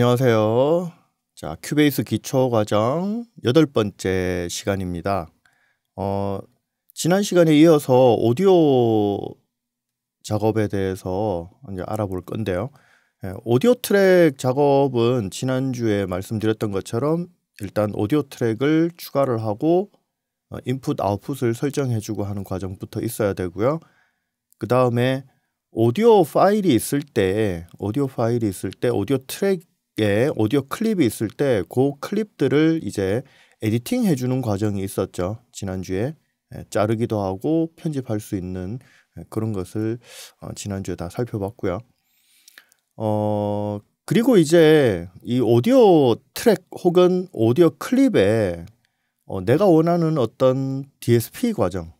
안녕하세요. 자, 큐베이스 기초 과정 여덟 번째 시간입니다. 어, 지난 시간에 이어서 오디오 작업에 대해서 이제 알아볼 건데요. 예, 오디오 트랙 작업은 지난주에 말씀드렸던 것처럼 일단 오디오 트랙을 추가를 하고 어, 인풋 아웃풋을 설정해 주고 하는 과정부터 있어야 되고요. 그 다음에 오디오 파일이 있을 때 오디오 파일이 있을 때 오디오 트랙 예, 오디오 클립이 있을 때 그 클립들을 이제 에디팅 해주는 과정이 있었죠. 지난주에 예, 자르기도 하고 편집할 수 있는 예, 그런 것을 어, 지난주에 다 살펴봤고요. 어, 그리고 이제 이 오디오 트랙 혹은 오디오 클립에 어, 내가 원하는 어떤 DSP 과정,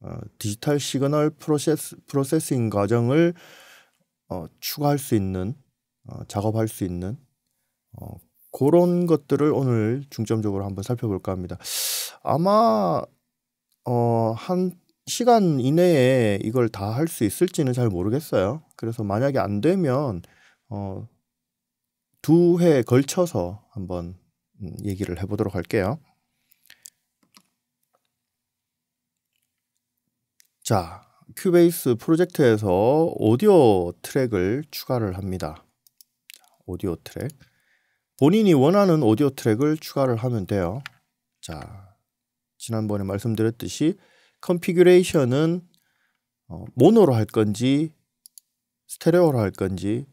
어, 디지털 시그널 프로세스, 프로세싱 과정을 어, 추가할 수 있는, 어, 작업할 수 있는 어, 그런 것들을 오늘 중점적으로 한번 살펴볼까 합니다. 아마 어, 한 시간 이내에 이걸 다 할 수 있을지는 잘 모르겠어요. 그래서 만약에 안 되면 어, 두 회에 걸쳐서 한번 음, 얘기를 해보도록 할게요. 자, 큐베이스 프로젝트에서 오디오 트랙을 추가를 합니다. 오디오 트랙. 본인이 원하는 오디오 트랙을 추가를 하면 돼요. 자, 지난번에 말씀드렸듯이 컨피규레이션은 어, 모노로 할 건지 스테레오로 할 건지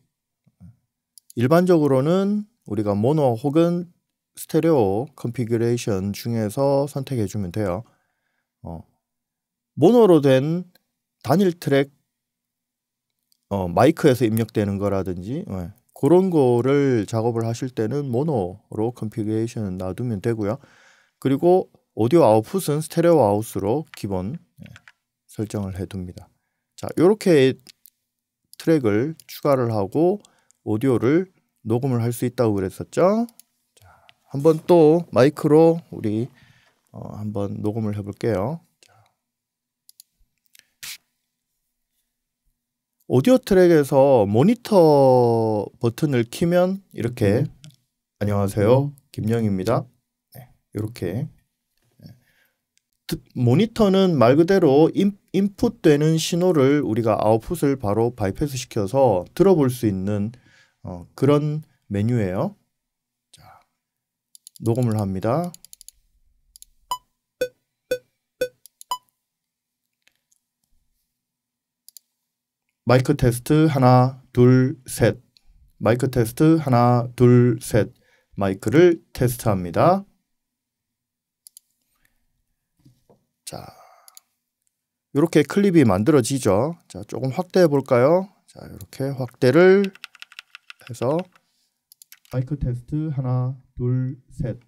일반적으로는 우리가 모노 혹은 스테레오 컨피규레이션 중에서 선택해 주면 돼요. 어, 모노로 된 단일 트랙 어, 마이크에서 입력되는 거라든지 예. 그런 거를 작업을 하실 때는 모노로 컨피그레이션 놔두면 되고요. 그리고 오디오 아웃풋은 스테레오 아웃으로 기본 예, 설정을 해둡니다. 자, 이렇게 트랙을 추가를 하고 오디오를 녹음을 할 수 있다고 그랬었죠. 자, 한번 또 마이크로 우리 어, 한번 녹음을 해볼게요. 오디오 트랙에서 모니터 버튼을 키면 이렇게 음. 안녕하세요 음. 김영입니다 네, 이렇게 네. 모니터는 말 그대로 인, 풋되는 신호를 우리가 아웃풋을 바로 바이패스 시켜서 들어볼 수 있는 어, 그런 메뉴예요. 자, 녹음을 합니다. 마이크 테스트 하나 둘 셋. 마이크 테스트 하나 둘 셋. 마이크를 테스트합니다. 자, 이렇게 클립이 만들어지죠. 자, 조금 확대해 볼까요? 자, 이렇게 확대를 해서 마이크 테스트 하나 둘 셋.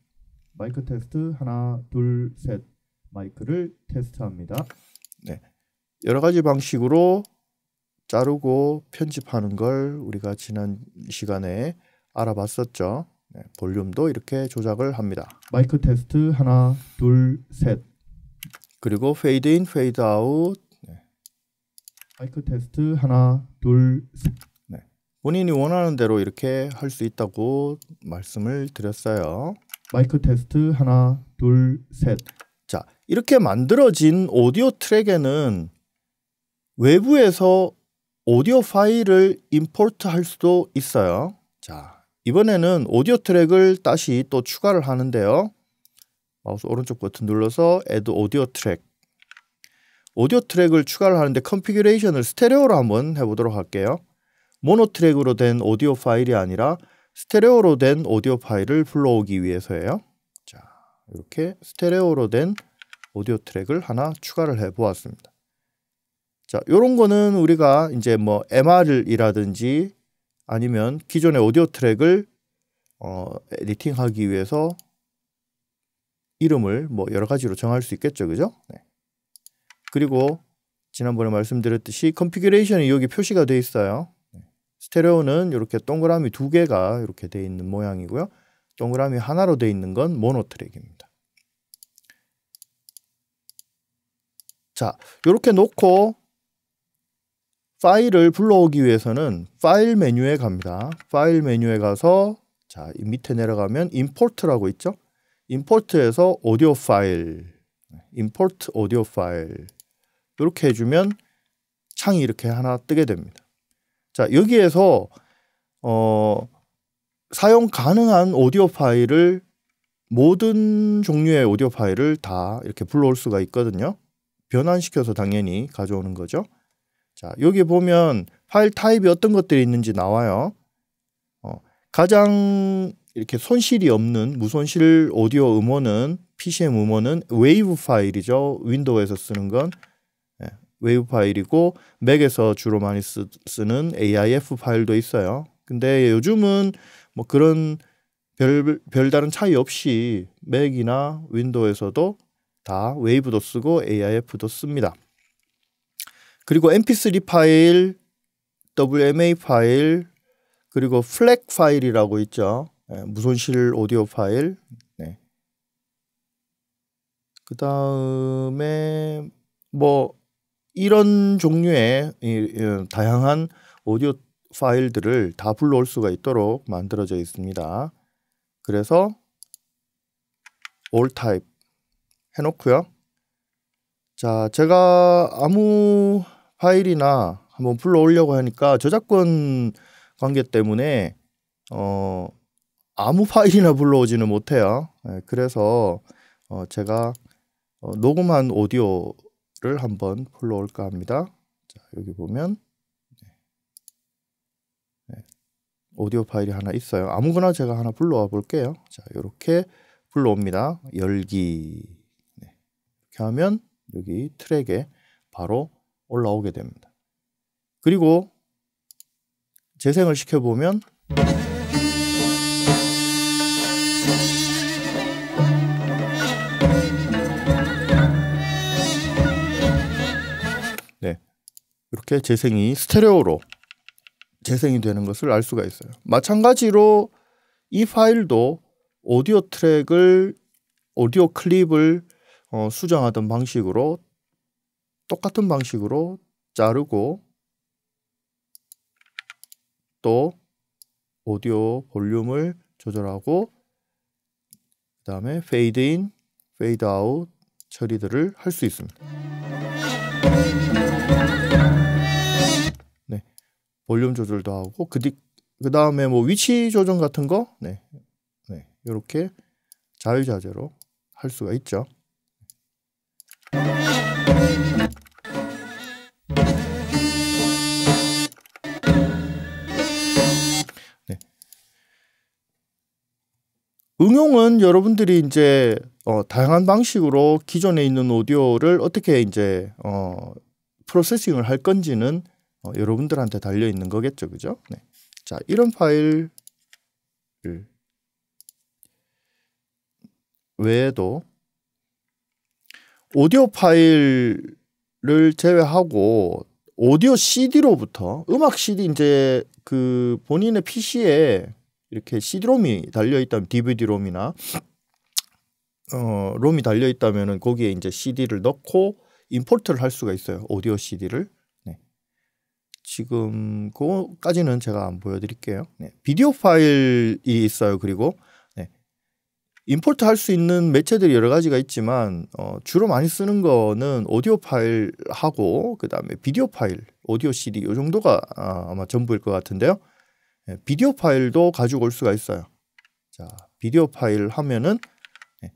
마이크 테스트 하나 둘 셋. 마이크를 테스트합니다. 네, 여러 가지 방식으로 자르고 편집하는 걸 우리가 지난 시간에 알아봤었죠. 네, 볼륨도 이렇게 조작을 합니다. 마이크 테스트 하나, 둘, 셋. 그리고 페이드 인, 페이드 아웃. 네. 마이크 테스트 하나, 둘, 셋. 네. 본인이 원하는 대로 이렇게 할 수 있다고 말씀을 드렸어요. 마이크 테스트 하나, 둘, 셋. 자, 이렇게 만들어진 오디오 트랙에는 외부에서 오디오 파일을 임포트 할 수도 있어요. 자, 이번에는 오디오 트랙을 다시 또 추가를 하는데요. 마우스 오른쪽 버튼 눌러서 Add Audio Track 오디오 트랙을 추가를 하는데 컨피규레이션을 스테레오로 한번 해보도록 할게요. 모노 트랙으로 된 오디오 파일이 아니라 스테레오로 된 오디오 파일을 불러오기 위해서예요. 자, 이렇게 스테레오로 된 오디오 트랙을 하나 추가를 해보았습니다. 자, 요런 거는 우리가 이제 뭐 MR이라든지 아니면 기존의 오디오 트랙을 어, 에디팅하기 위해서 이름을 뭐 여러 가지로 정할 수 있겠죠. 그죠? 네. 그리고 지난번에 말씀드렸듯이 컨피규레이션이 여기 표시가 되어 있어요. 네. 스테레오는 이렇게 동그라미 두 개가 이렇게 되어 있는 모양이고요. 동그라미 하나로 되어 있는 건 모노 트랙입니다. 자, 이렇게 놓고 파일을 불러오기 위해서는 파일 메뉴에 갑니다. 파일 메뉴에 가서 자 밑에 내려가면 import라고 있죠. import에서 오디오 파일, import 오디오 파일 이렇게 해주면 창이 이렇게 하나 뜨게 됩니다. 자 여기에서 어, 사용 가능한 오디오 파일을 모든 종류의 오디오 파일을 다 이렇게 불러올 수가 있거든요. 변환시켜서 당연히 가져오는 거죠. 자, 여기 보면 파일 타입이 어떤 것들이 있는지 나와요. 어, 가장 이렇게 손실이 없는 무손실 오디오 음원은 PCM 음원은 웨이브 파일이죠. 윈도우에서 쓰는 건 네, 웨이브 파일이고 맥에서 주로 많이 쓰, 는 AIF 파일도 있어요. 근데 요즘은 뭐 그런 별, 별다른 차이 없이 맥이나 윈도우에서도 다 웨이브도 쓰고 AIF도 씁니다. 그리고 mp3 파일, wma 파일, 그리고 플렉 파일이라고 있죠. 네, 무손실 오디오 파일. 네. 그 다음에 뭐 이런 종류의 다양한 오디오 파일들을 다 불러올 수가 있도록 만들어져 있습니다. 그래서 all type 해놓고요. 자, 제가 아무 파일이나 한번 불러오려고 하니까 저작권 관계 때문에 어 아무 파일이나 불러오지는 못해요. 예, 그래서 어 제가 어 녹음한 오디오를 한번 불러올까 합니다. 자, 여기 보면 네. 네. 오디오 파일이 하나 있어요. 아무거나 제가 하나 불러와 볼게요. 자, 이렇게 불러옵니다. 열기 네. 이렇게 하면 여기 트랙에 바로 올라오게 됩니다. 그리고 재생을 시켜보면 네 이렇게 재생이 스테레오로 재생이 되는 것을 알 수가 있어요. 마찬가지로 이 파일도 오디오 트랙을 오디오 클립을 어, 수정하던 방식으로 똑같은 방식으로 자르고 또 오디오 볼륨을 조절하고 그 다음에 페이드 인, 페이드 아웃 처리들을 할 수 있습니다. 네, 볼륨 조절도 하고 그, 그 다음에 뭐 위치 조정 같은 거, 네, 네, 이렇게 자유자재로 할 수가 있죠. 응용은 여러분들이 이제 어, 다양한 방식으로 기존에 있는 오디오를 어떻게 이제 어, 프로세싱을 할 건지는 어, 여러분들한테 달려 있는 거겠죠, 그죠? 네. 자, 이런 파일을 외에도 오디오 파일을 제외하고 오디오 CD로부터 음악 CD 이제 그 본인의 PC에 이렇게 CD롬이 달려 있다면 DVD롬이나 어, 롬이 달려 있다면은 거기에 이제 CD를 넣고 임포트를 할 수가 있어요. 오디오 CD를. 네. 지금 그거까지는 제가 안 보여드릴게요. 네. 비디오 파일이 있어요. 그리고 네. 임포트 할 수 있는 매체들이 여러 가지가 있지만 어, 주로 많이 쓰는 거는 오디오 파일하고 그 다음에 비디오 파일, 오디오 CD 요 정도가 아, 아마 전부일 것 같은데요. 예, 비디오 파일도 가지고 올 수가 있어요. 자, 비디오 파일 하면은 예.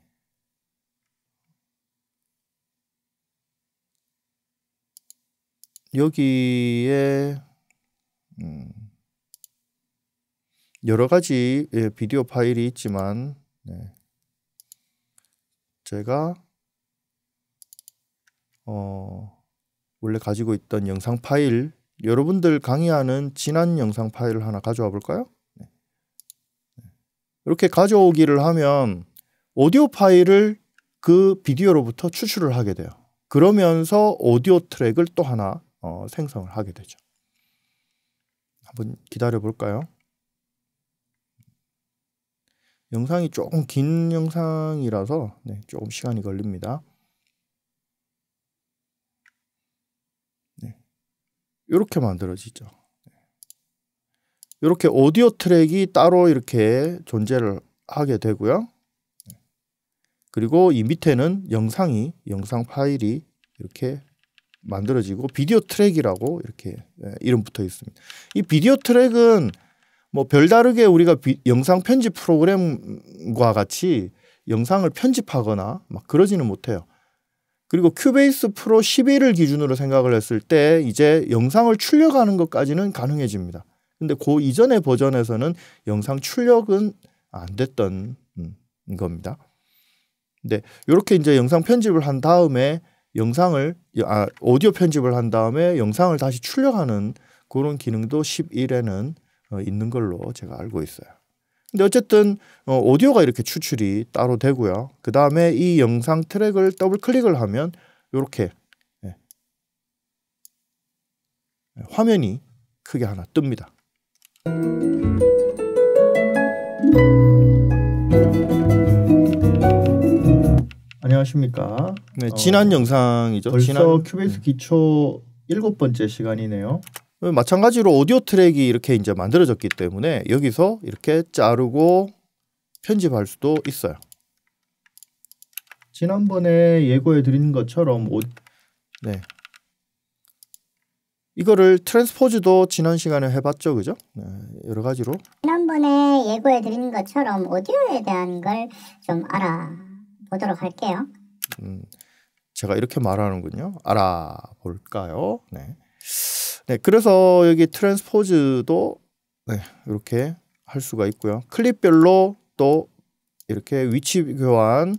여기에 음, 여러 가지 예, 비디오 파일이 있지만 네. 제가 어 원래 가지고 있던 영상 파일 여러분들 강의하는 지난 영상 파일을 하나 가져와 볼까요? 네. 네. 이렇게 가져오기를 하면 오디오 파일을 그 비디오로부터 추출을 하게 돼요. 그러면서 오디오 트랙을 또 하나 어, 생성을 하게 되죠. 한번 기다려 볼까요? 영상이 조금 긴 영상이라서 네, 조금 시간이 걸립니다. 이렇게 만들어지죠. 이렇게 오디오 트랙이 따로 이렇게 존재를 하게 되고요. 그리고 이 밑에는 영상이 영상 파일이 이렇게 만들어지고 비디오 트랙이라고 이렇게 예, 이름 붙어 있습니다. 이 비디오 트랙은 뭐 별다르게 우리가 비, 영상 편집 프로그램과 같이 영상을 편집하거나 막 그러지는 못해요. 그리고 큐베이스 프로 11을 기준으로 생각을 했을 때 이제 영상을 출력하는 것까지는 가능해집니다. 근데 그 이전의 버전에서는 영상 출력은 안 됐던 음, 겁니다. 근데 이렇게 이제 영상 편집을 한 다음에 영상을 아 오디오 편집을 한 다음에 영상을 다시 출력하는 그런 기능도 11에는 어, 있는 걸로 제가 알고 있어요. 근데 어쨌든 어, 오디오가 이렇게 추출이 따로 되고요. 그 다음에 이 영상 트랙을 더블 클릭을 하면 이렇게 네. 예. 예, 화면이 크게 하나 뜹니다. 안녕하십니까. 네, 어, 지난 어, 영상이죠. 벌써 지난... 큐베이스 기초 일 번째 시간이네요. 마찬가지로 오디오 트랙이 이렇게 이제 만들어졌기 때문에 여기서 이렇게 자르고 편집할 수도 있어요. 지난번에 예고해 드린 것처럼 오... 네. 이거를 트랜스포즈도 지난 시간에 해봤죠, 그죠? 네, 여러 가지로. 지난번에 예고해 드린 것처럼 오디오에 대한 걸 좀 알아보도록 할게요. 음, 제가 이렇게 말하는군요. 알아볼까요? 네. 네, 그래서 여기 트랜스포즈도 네, 이렇게 할 수가 있고요. 클립별로 또 이렇게 위치 교환,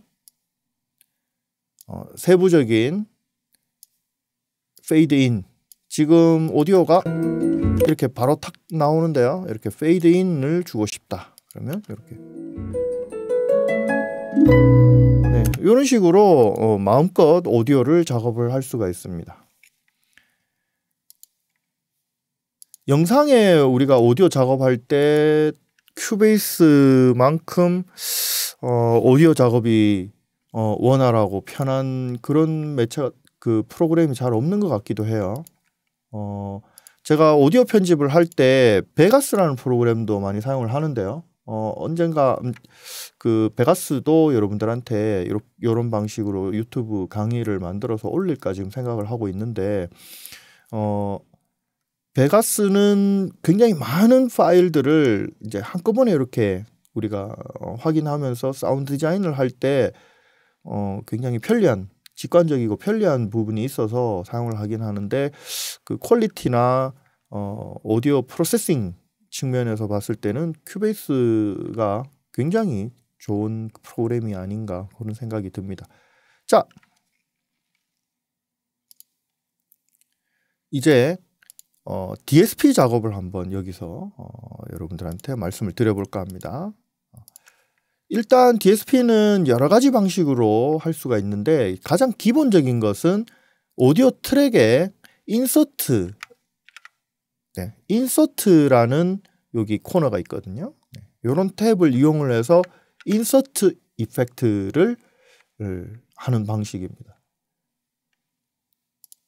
어, 세부적인 페이드인 지금 오디오가 이렇게 바로 탁 나오는데요. 이렇게 페이드인을 주고 싶다. 그러면 이렇게 네, 이런 식으로 어, 마음껏 오디오를 작업을 할 수가 있습니다. 영상에 우리가 오디오 작업할 때 큐베이스만큼 어, 오디오 작업이 어, 원활하고 편한 그런 매체 그 프로그램이 잘 없는 것 같기도 해요. 어, 제가 오디오 편집을 할 때 베가스라는 프로그램도 많이 사용을 하는데요. 어, 언젠가 음, 그 베가스도 여러분들한테 요런, 요런 방식으로 유튜브 강의를 만들어서 올릴까 지금 생각을 하고 있는데 어, 베가스는 굉장히 많은 파일들을 이제 한꺼번에 이렇게 우리가 어, 확인하면서 사운드 디자인을 할때 어, 굉장히 편리한 직관적이고 편리한 부분이 있어서 사용을 하긴 하는데 그 퀄리티나 어, 오디오 프로세싱 측면에서 봤을 때는 큐베이스가 굉장히 좋은 프로그램이 아닌가 그런 생각이 듭니다. 자, 이제 어, DSP 작업을 한번 여기서 어, 여러분들한테 말씀을 드려볼까 합니다. 일단 DSP는 여러 가지 방식으로 할 수가 있는데 가장 기본적인 것은 오디오 트랙에 인서트 네, 인서트라는 여기 코너가 있거든요. 이런 네, 탭을 이용을 해서 인서트 이펙트를 하는 방식입니다.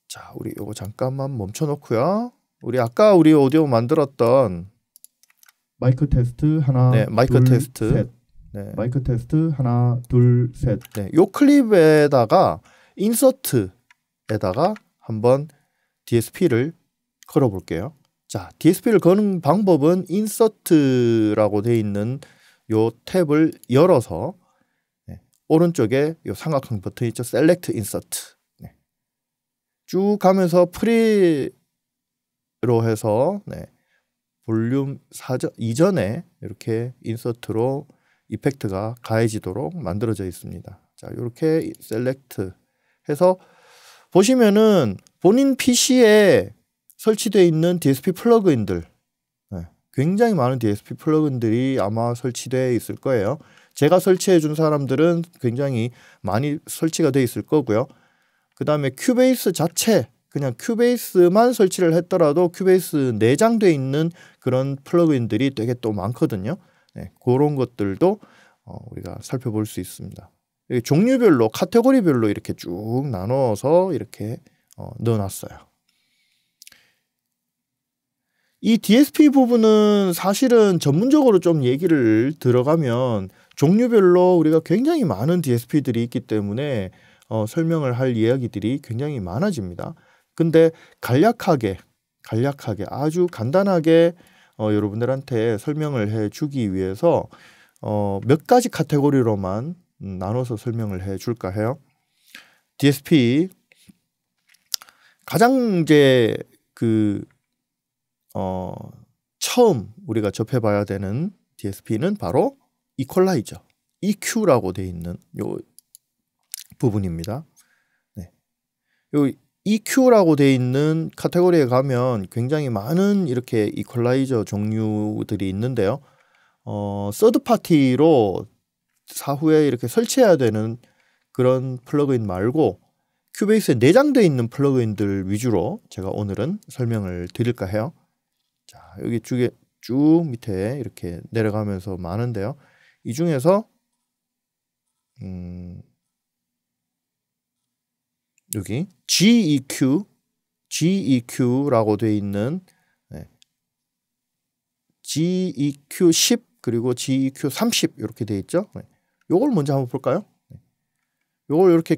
자, 우리 이거 잠깐만 멈춰 놓고요. 우리 아까 우리 오디오 만들었던 마이크 테스트 하나 네, 마이크 둘, 테스트 셋. 네. 마이크 테스트 하나 둘 셋. 네, 요 클립에다가 인서트에다가 한번 DSP를 걸어 볼게요. 자, DSP를 거는 방법은 인서트라고 돼 있는 요 탭을 열어서 네, 오른쪽에 요 삼각형 버튼 있죠? 셀렉트 인서트. 네. 쭉 가면서 프리 로 해서 네. 볼륨 사전 이전에 이렇게 인서트로 이펙트가 가해지도록 만들어져 있습니다. 자, 이렇게 셀렉트 해서 보시면은 본인 PC에 설치되어 있는 DSP 플러그인들 네, 굉장히 많은 DSP 플러그인들이 아마 설치되어 있을 거예요. 제가 설치해 준 사람들은 굉장히 많이 설치가 되어 있을 거고요. 그 다음에 큐베이스 자체 그냥 큐베이스만 설치를 했더라도 큐베이스 내장돼 있는 그런 플러그인들이 되게 또 많거든요. 네, 그런 것들도 어, 우리가 살펴볼 수 있습니다. 종류별로 카테고리별로 이렇게 쭉 나눠서 이렇게 어, 넣어놨어요. 이 DSP 부분은 사실은 전문적으로 좀 얘기를 들어가면 종류별로 우리가 굉장히 많은 DSP들이 있기 때문에 어, 설명을 할 이야기들이 굉장히 많아집니다. 근데 간략하게 간략하게 아주 간단하게 어, 여러분들한테 설명을 해 주기 위해서 어, 몇 가지 카테고리로만 음, 나눠서 설명을 해 줄까 해요. DSP 가장 이제 그 어, 처음 우리가 접해 봐야 되는 DSP는 바로 이퀄라이저 EQ라고 돼 있는 요 부분입니다. 네. 요 EQ라고 돼 있는 카테고리에 가면 굉장히 많은 이렇게 이퀄라이저 종류들이 있는데요. 어, 서드 파티로 사후에 이렇게 설치해야 되는 그런 플러그인 말고 큐베이스에 내장되어 있는 플러그인들 위주로 제가 오늘은 설명을 드릴까 해요. 자, 여기 쪽에 쭉 밑에 이렇게 내려가면서 많은데요. 이 중에서 음, 여기 GEQ, GEQ라고 돼 있는 네. GEQ 10 그리고 GEQ 30 이렇게 돼 있죠. 네. 요걸 먼저 한번 볼까요? 네. 요걸 이렇게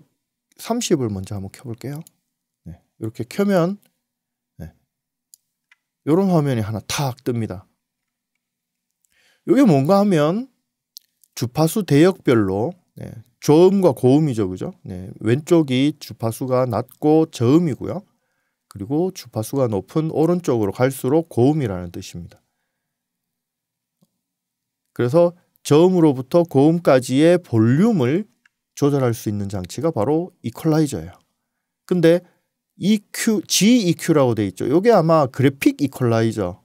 30을 먼저 한번 켜볼게요. 네. 이렇게 켜면 네. 요런 화면이 하나 탁 뜹니다. 요게 뭔가 하면 주파수 대역별로 네. 저음과 고음이죠, 그죠? 네. 왼쪽이 주파수가 낮고 저음이고요. 그리고 주파수가 높은 오른쪽으로 갈수록 고음이라는 뜻입니다. 그래서 저음으로부터 고음까지의 볼륨을 조절할 수 있는 장치가 바로 이퀄라이저예요. 근데 EQ, GEQ라고 돼 있죠. 이게 아마 그래픽 이퀄라이저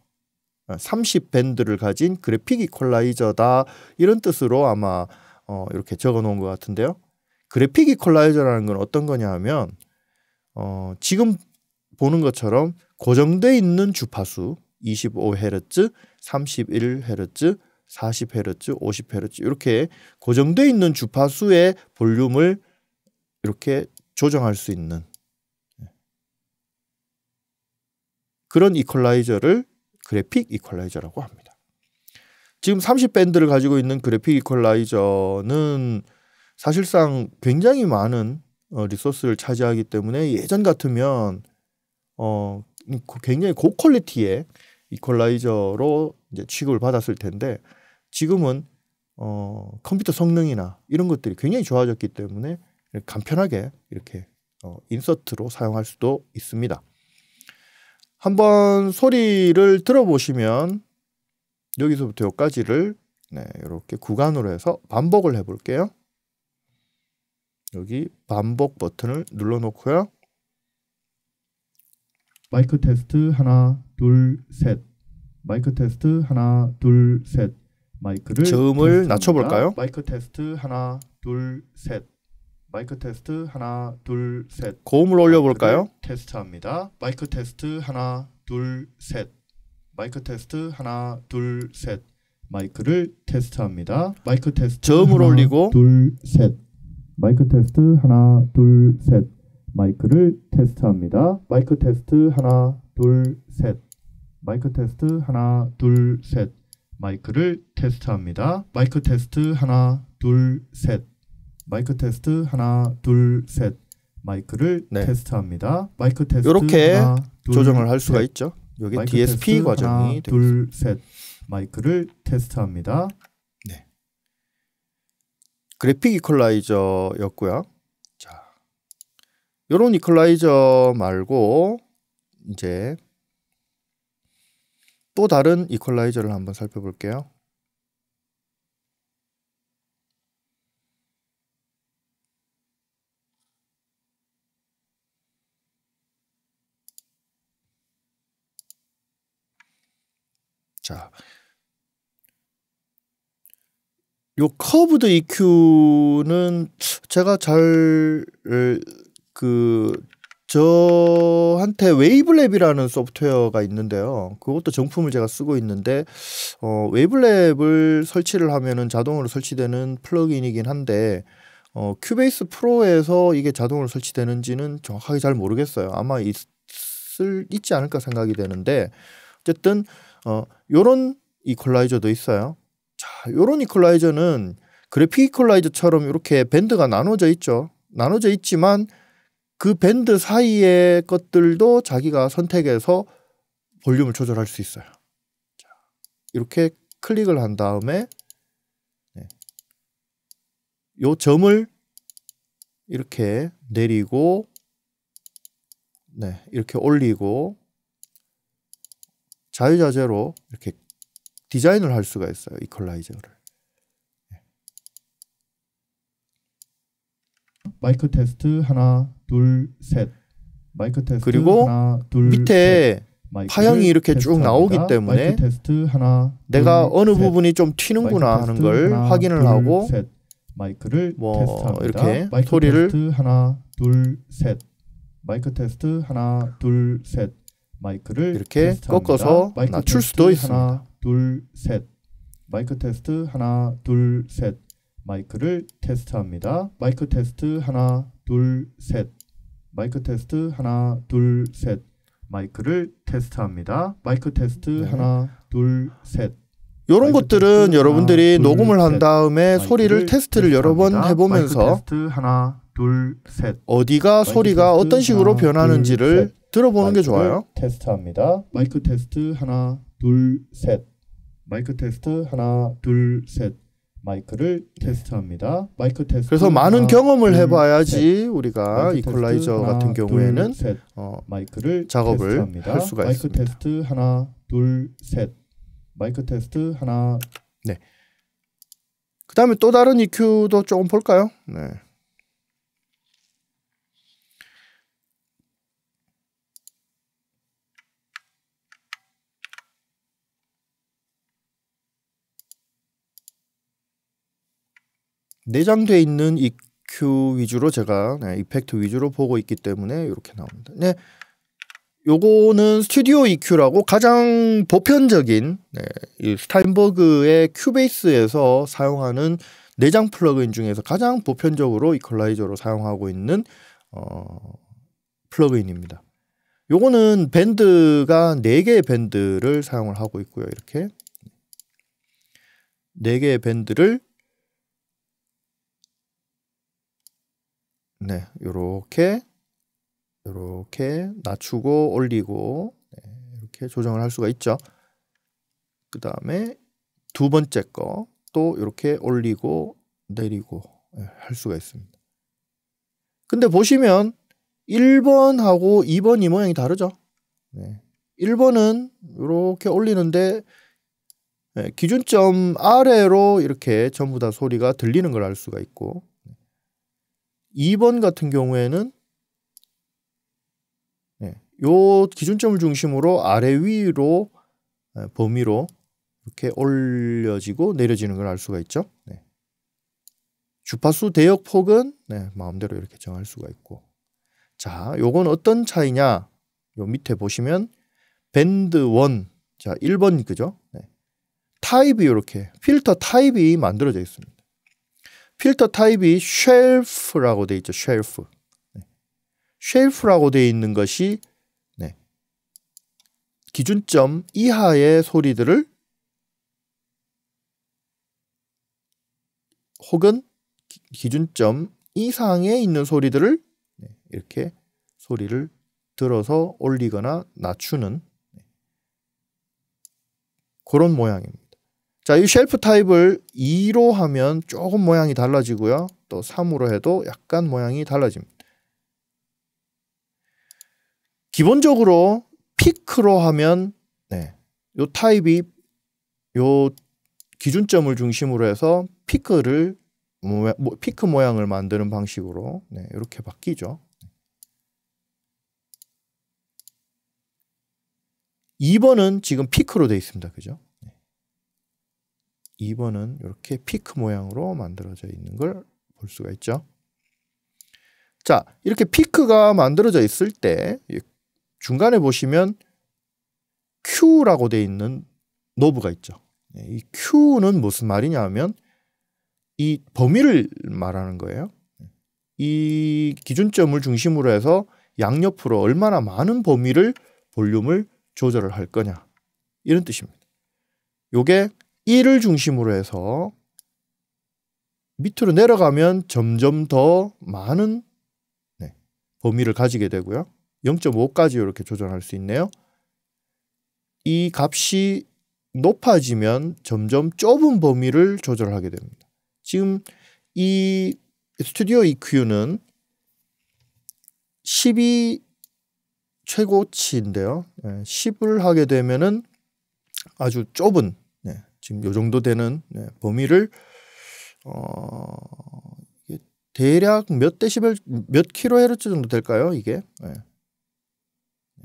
30 밴드를 가진 그래픽 이퀄라이저다 이런 뜻으로 아마 어, 이렇게 적어 놓은 것 같은데요. 그래픽 이퀄라이저라는 건 어떤 거냐 하면 어, 지금 보는 것처럼 고정되어 있는 주파수 25Hz, 31Hz, 40Hz, 50Hz 이렇게 고정되어 있는 주파수의 볼륨을 이렇게 조정할 수 있는 예. 그런 이퀄라이저를 그래픽 이퀄라이저라고 합니다. 지금 30밴드를 가지고 있는 그래픽 이퀄라이저는 사실상 굉장히 많은 어, 리소스를 차지하기 때문에 예전 같으면 어, 굉장히 고퀄리티의 이퀄라이저로 이제 취급을 받았을 텐데 지금은 어, 컴퓨터 성능이나 이런 것들이 굉장히 좋아졌기 때문에 간편하게 이렇게 어, 인서트로 사용할 수도 있습니다. 한번 소리를 들어보시면 여기서부터 여기까지를 네, 이렇게 구간으로 해서 반복을 해볼게요. 여기 반복 버튼을 눌러놓고요. 마이크 테스트 하나 둘 셋. 마이크 테스트 하나 둘 셋. 마이크를 저음을 낮춰볼까요? 마이크 테스트 하나 둘 셋. 마이크 테스트 하나 둘 셋. 고음을 올려볼까요? 테스트합니다. 마이크 테스트 하나 둘 셋. 마이크 테스트 하나 둘 셋 마이크를 테스트합니다. 마이크 테스트 저음을 올리고 둘셋 마이크 테스트 하나 둘셋 마이크를 테스트합니다. 마이크 테스트 하나 둘셋 마이크 테스트 하나 둘셋 마이크를 테스트합니다. 마이크 테스트 하나 둘셋 마이크 테스트 하나 둘셋 마이크를 네. 테스트합니다. 마이크 테스트 이렇게 하나, 둘, 조정을 할 수가 셋. 있죠. 여기 DSP 테스트, 과정이 둘셋 마이크를 테스트합니다. 네. 그래픽 이퀄라이저였고요. 자, 요런 이퀄라이저 말고 이제 또 다른 이퀄라이저를 한번 살펴볼게요. 자, 요 커브드 EQ는 제가 잘 그 저한테 웨이블랩이라는 소프트웨어가 있는데요. 그것도 정품을 제가 쓰고 있는데 어 웨이블랩을 설치를 하면은 자동으로 설치되는 플러그인이긴 한데 어 큐베이스 프로에서 이게 자동으로 설치되는지는 정확하게 잘 모르겠어요. 아마 있을 있지 않을까 생각이 되는데 어쨌든 어, 요런 이퀄라이저도 있어요. 자, 요런 이퀄라이저는 그래픽 이퀄라이저처럼 이렇게 밴드가 나눠져 있죠. 나눠져 있지만 그 밴드 사이의 것들도 자기가 선택해서 볼륨을 조절할 수 있어요. 자, 이렇게 클릭을 한 다음에 네. 요 점을 이렇게 내리고 네, 이렇게 올리고 자유자재로 이렇게 디자인을 할 수가 있어요. 이퀄라이저를. 예. 마이크 테스트 하나 둘 셋. 마이크 테스트 그리고 하나, 둘, 밑에 파형이 이렇게 쭉 나오기 때문에 테스트 하나 둘, 내가 어느 셋. 부분이 좀 튀는구나 하는 걸 하나, 확인을 둘, 하고 셋. 마이크를 뭐 테스트합니다. 이렇게 마이크 소리를 테스트 하나 둘 셋. 마이크 테스트 하나 둘 셋. 마이크를 이렇게 꺾어서 마이크 낮출 수도 있습니다. 하나 둘 셋 마이크 테스트 하나 둘 셋 마이크를 테스트합니다. 마이크 테스트 하나 둘 셋 마이크 테스트 하나 둘 셋 마이크를 테스트합니다. 마이크 테스트 네. 하나 둘셋 이런 것들은 테스트, 여러분들이 하나, 녹음을 둘, 한 다음에 소리를 테스트를 여러 번 해보면서 하나, 둘, 어디가 소리가 테스트, 어떤 식으로 하나, 변하는지를 둘, 들어보는 게 좋아요. 테스트합니다. 마이크 테스트 하나 둘 셋. 마이크 테스트 하나 둘 셋. 마이크를 테스트합니다. 마이크 테스트. 그래서 많은 하나, 경험을 둘, 해봐야지 셋. 우리가 이퀄라이저 같은 경우에는 둘, 어, 마이크를 작업을 테스트합니다. 할 수가 마이크 있습니다. 테스트 하나 둘 셋. 마이크 테스트 하나. 네. 그다음에 또 다른 EQ도 조금 볼까요? 네. 내장돼 있는 EQ 위주로 제가 네, 이펙트 위주로 보고 있기 때문에 이렇게 나옵니다. 네, 요거는 스튜디오 EQ라고 가장 보편적인 네, 스타인버그의 큐베이스에서 사용하는 내장 플러그인 중에서 가장 보편적으로 이퀄라이저로 사용하고 있는 어, 플러그인입니다. 요거는 밴드가 4개의 밴드를 사용을 하고 있고요. 이렇게 4개의 밴드를 네, 이렇게이렇게 낮추고 올리고 네, 이렇게 조정을 할 수가 있죠. 그 다음에 두 번째 거 또 이렇게 올리고 내리고 네, 할 수가 있습니다. 근데 보시면 1번하고 2번 이 모양이 다르죠. 네. 1번은 이렇게 올리는데 예, 기준점 아래로 이렇게 전부 다 소리가 들리는 걸 알 수가 있고 2번 같은 경우에는 예, 요 기준점을 중심으로 아래 위로 예, 범위로 이렇게 올려지고 내려지는 걸 알 수가 있죠. 네. 주파수 대역 폭은 네, 마음대로 이렇게 정할 수가 있고. 자, 요건 어떤 차이냐? 요 밑에 보시면 밴드 1. 자, 1번 그죠? 네. 타입이 이렇게 필터 타입이 만들어져 있습니다. 필터 타입이 쉘프라고 돼 있죠. 쉘프. 쉘프라고 네. 돼 있는 것이 네. 기준점 이하의 소리들을 혹은 기준점 이상에 있는 소리들을 네, 이렇게 소리를 들어서 올리거나 낮추는 네. 그런 모양입니다. 자, 이 쉘프 타입을 2로 하면 조금 모양이 달라지고요. 또 3으로 해도 약간 모양이 달라집니다. 기본적으로 피크로 하면 네, 요 타입이 요 기준점을 중심으로 해서 피크를 피크 모양을 만드는 방식으로 네, 이렇게 바뀌죠. 2번은 지금 피크로 되어 있습니다. 그죠? 2번은 이렇게 피크 모양으로 만들어져 있는 걸 볼 수가 있죠. 자, 이렇게 피크가 만들어져 있을 때 중간에 보시면 Q라고 돼 있는 노브가 있죠. 예, 이 Q는 무슨 말이냐 하면 이 범위를 말하는 거예요. 이 기준점을 중심으로 해서 양옆으로 얼마나 많은 범위를 볼륨을 조절을 할 거냐 이런 뜻입니다. 요게 1을 중심으로 해서 밑으로 내려가면 점점 더 많은 네, 범위를 가지게 되고요. 0.5까지 이렇게 조절할수 있네요. 이 값이 높아지면 점점 좁은 범위를 조절하게 됩니다. 지금 이 스튜디오 EQ는 10이 최고치인데요. 10을 하게 되면은 아주 좁은 지금 요 정도 되는 네, 범위를 어 대략 몇 데시벨 몇 킬로헤르츠 정도 될까요 이게 네. 네.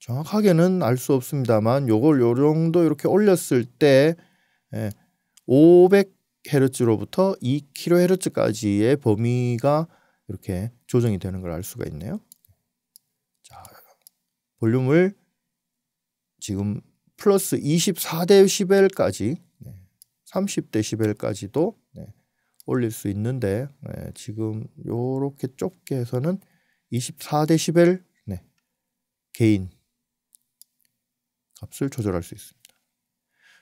정확하게는 알 수 없습니다만 요걸 요 정도 이렇게 올렸을 때 예, 500헤르츠로부터 2킬로헤르츠까지의 범위가 이렇게 조정이 되는 걸 알 수가 있네요. 자, 볼륨을 지금 플러스 24대 1 0까지 30대 1 0까지도 올릴 수 있는데 네, 지금 이렇게 좁게 해서는 24대 1 0 개인 값을 조절할 수 있습니다.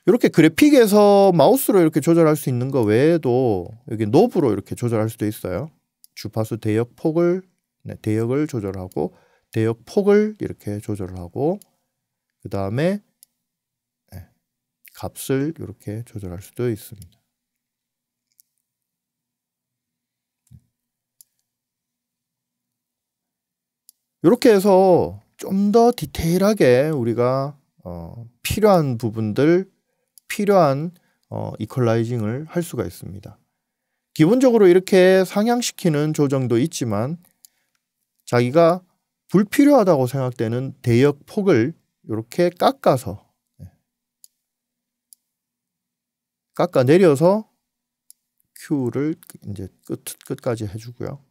이렇게 그래픽에서 마우스로 이렇게 조절할 수 있는 거 외에도 여기 노브로 이렇게 조절할 수도 있어요. 주파수 대역 폭을 네, 대역을 조절하고 대역 폭을 이렇게 조절하고 그 다음에 값을 이렇게 조절할 수도 있습니다. 이렇게 해서 좀 더 디테일하게 우리가 어, 필요한 부분들, 필요한 어, 이퀄라이징을 할 수가 있습니다. 기본적으로 이렇게 상향시키는 조정도 있지만 자기가 불필요하다고 생각되는 대역 폭을 이렇게 깎아서 깎아 내려서 Q를 이제 끝, 끝까지 해주고요.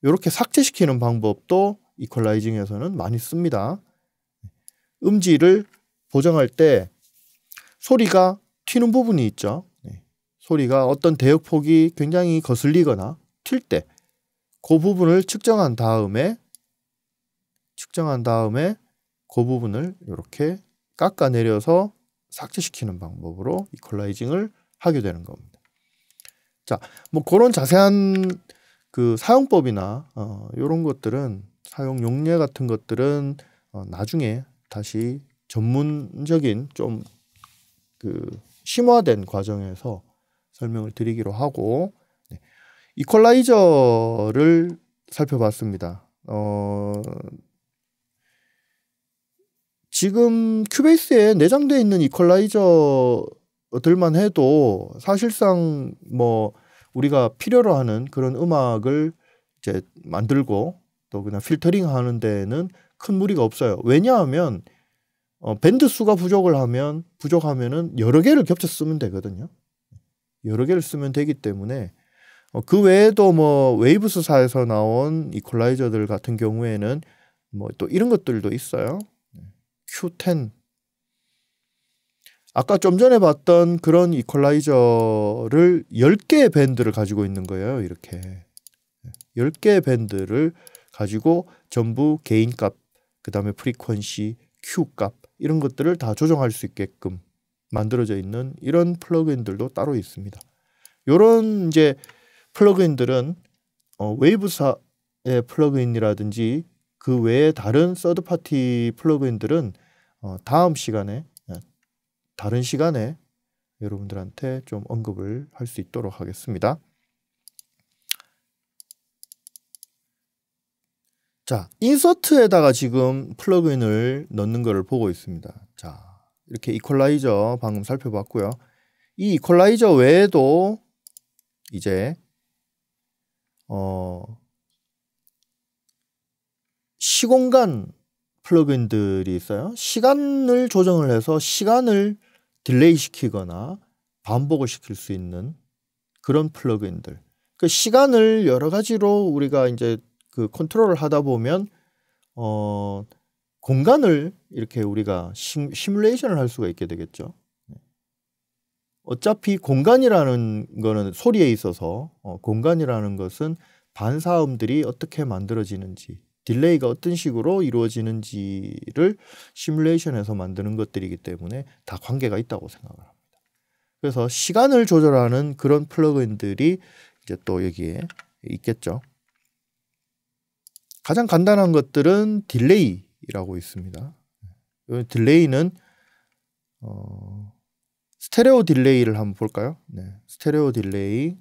이렇게 삭제시키는 방법도 이퀄라이징에서는 많이 씁니다. 음질을 보정할 때 소리가 튀는 부분이 있죠. 네. 소리가 어떤 대역폭이 굉장히 거슬리거나 튈 때 그 부분을 측정한 다음에 측정한 다음에 그 부분을 이렇게 깎아내려서 삭제시키는 방법으로 이퀄라이징을 하게 되는 겁니다. 자, 뭐 그런 자세한 그 사용법이나 어, 이런 것들은 사용 용례 같은 것들은 어, 나중에 다시 전문적인 좀그 심화된 과정에서 설명을 드리기로 하고 네. 이퀄라이저를 살펴봤습니다. 어, 지금 큐베이스에 내장돼 있는 이퀄라이저들만 해도 사실상 뭐 우리가 필요로 하는 그런 음악을 이제 만들고 또 그냥 필터링 하는 데는 큰 무리가 없어요. 왜냐하면 어, 밴드 수가 부족을 하면 부족하면은 여러 개를 겹쳐 쓰면 되거든요. 여러 개를 쓰면 되기 때문에 어, 그 외에도 뭐 웨이브스사에서 나온 이퀄라이저들 같은 경우에는 뭐 또 이런 것들도 있어요. 슈텐 아까 좀 전에 봤던 그런 이퀄라이저를 10개의 밴드를 가지고 있는 거예요. 이렇게 10개의 예, 밴드를 가지고 전부 개인값, 그 다음에 프리퀀시, Q값 이런 것들을 다 조정할 수 있게끔 만들어져 있는 이런 플러그인들도 따로 있습니다. 이런 이제 플러그인들은 어, 웨이브사의 플러그인이라든지 그 외에 다른 서드파티 플러그인들은 어, 다음 시간에 예, 다른 시간에 여러분들한테 좀 언급을 할 수 있도록 하겠습니다. 자, 인서트에다가 지금 플러그인을 넣는 것을 보고 있습니다. 자, 이렇게 이퀄라이저 방금 살펴봤고요. 이 이퀄라이저 외에도 이제 어 시공간 플러그인들이 있어요. 시간을 조정을 해서 시간을 딜레이 시키거나 반복을 시킬 수 있는 그런 플러그인들. 그 시간을 여러 가지로 우리가 이제 그 컨트롤을 하다 보면 어 공간을 이렇게 우리가 시, 시뮬레이션을 할 수가 있게 되겠죠. 네. 어차피 공간이라는 거는 소리에 있어서 어, 공간이라는 것은 반사음들이 어떻게 만들어지는지 딜레이가 어떤 식으로 이루어지는지를 시뮬레이션에서 만드는 것들이기 때문에 다 관계가 있다고 생각을 합니다. 그래서 시간을 조절하는 그런 플러그인들이 이제 또 여기에 있겠죠. 가장 간단한 것들은 딜레이라고 있습니다. 딜레이는 어, 스테레오 딜레이를 한번 볼까요? 네, 스테레오 딜레이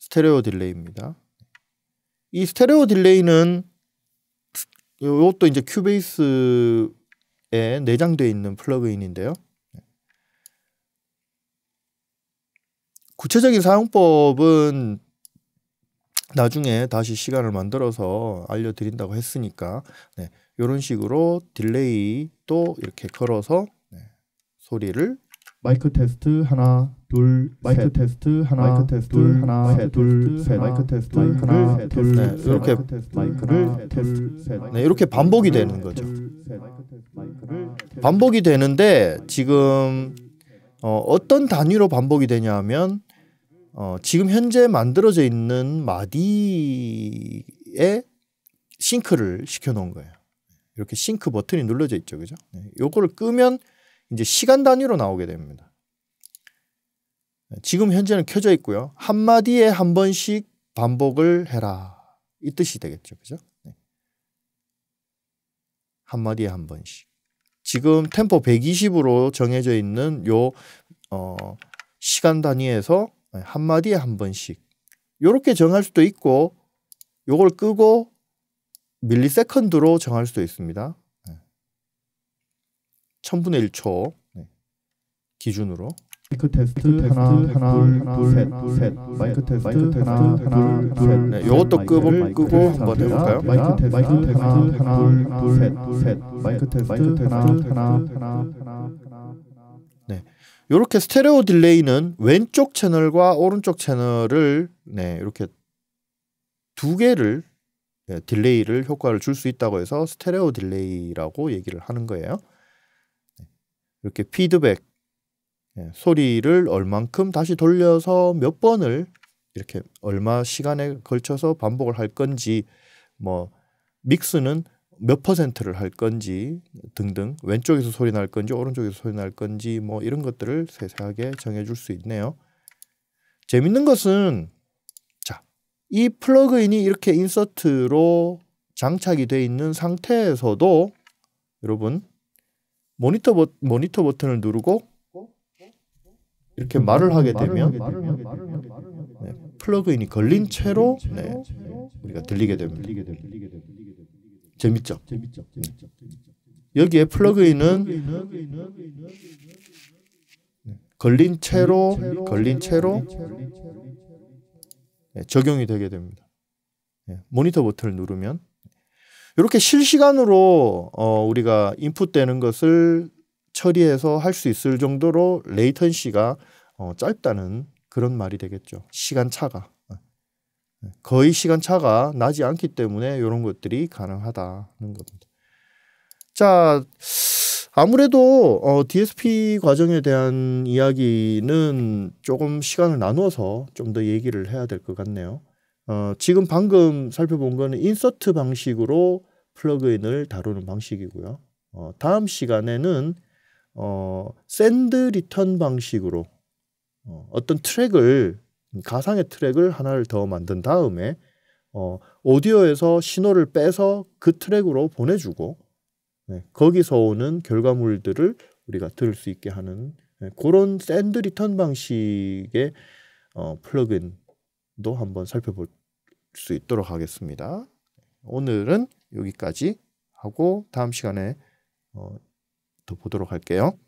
스테레오 딜레이입니다. 이 스테레오 딜레이는 이것도 이제 큐베이스에 내장되어 있는 플러그인인데요. 구체적인 사용법은 나중에 다시 시간을 만들어서 알려드린다고 했으니까 네, 이런 식으로 딜레이 또 이렇게 걸어서 네, 소리를 마이크 테스트 하나 둘 마이크 셋. 테스트 하나 마이크 테스트 둘 하나 둘셋 마이크 테스트 하나 둘 네, 이렇게 마이크를 테스트 네 이렇게 반복이 되는 거죠. 아. 반복이 되는데 지금 어, 어떤 단위로 반복이 되냐면 어, 지금 현재 만들어져 있는 마디에 싱크를 시켜놓은 거예요. 이렇게 싱크 버튼이 눌러져 있죠, 그죠? 네, 요거를 끄면 이제 시간 단위로 나오게 됩니다. 지금 현재는 켜져 있고요. 한 마디에 한 번씩 반복을 해라 이 뜻이 되겠죠, 그죠? 네. 한 마디에 한 번씩. 지금 템포 120으로 정해져 있는 요 어, 시간 단위에서 한 마디에 한 번씩 요렇게 정할 수도 있고 요걸 끄고 밀리세컨드로 정할 수도 있습니다. 1000분의 1초 기준으로 마이크 테스트, 하나, 테스트 하나 하나 둘, 셋, 둘, 셋. 마이크 테스트 마이크 테스트 하나 하나 둘, 셋. 네, 요것도 끄고 끄고 한번 해볼까요? 마이크 테스트 마이크 테스트 하나 둘셋셋 마이크 테스트 마이크 테스트 하나 하나 하나 네, 요렇게 스테레오 딜레이는 왼쪽 채널과 오른쪽 채널을 네 이렇게 두 개를 네, 딜레이를 효과를 줄 수 있다고 해서 스테레오 딜레이라고 얘기를 하는 거예요. 이렇게 피드백 예, 소리를 얼만큼 다시 돌려서 몇 번을 이렇게 얼마 시간에 걸쳐서 반복을 할 건지 뭐 믹스는 몇 퍼센트를 할 건지 등등 왼쪽에서 소리 날 건지 오른쪽에서 소리 날 건지 뭐 이런 것들을 세세하게 정해줄 수 있네요. 재밌는 것은 자 이 플러그인이 이렇게 인서트로 장착이 돼 있는 상태에서도 여러분 모니터 버, 모니터 버튼을 누르고 이렇게 말을 하게 되면 네, 플러그인이 걸린 채로 네, 우리가 들리게 됩니다. 재밌죠? 여기에 플러그인은 네, 걸린 채로 걸린 채로 네, 적용이 되게 됩니다. 네, 모니터 버튼을 누르면 이렇게 실시간으로 어, 우리가 인풋되는 것을 처리해서 할 수 있을 정도로 레이턴시가 어, 짧다는 그런 말이 되겠죠. 시간차가. 어, 네. 거의 시간차가 나지 않기 때문에 이런 것들이 가능하다는 겁니다. 자, 아무래도 어, DSP 과정에 대한 이야기는 조금 시간을 나누어서 좀 더 얘기를 해야 될 것 같네요. 어, 지금 방금 살펴본 거는 인서트 방식으로 플러그인을 다루는 방식이고요. 어, 다음 시간에는 어, 샌드 리턴 방식으로 어, 어떤 트랙을 가상의 트랙을 하나를 더 만든 다음에 어, 오디오에서 신호를 빼서 그 트랙으로 보내주고 네, 거기서 오는 결과물들을 우리가 들을 수 있게 하는 네, 그런 샌드 리턴 방식의 어, 플러그인도 한번 살펴볼 수 있도록 하겠습니다. 오늘은 여기까지 하고 다음 시간에 어, 더 보도록 할게요.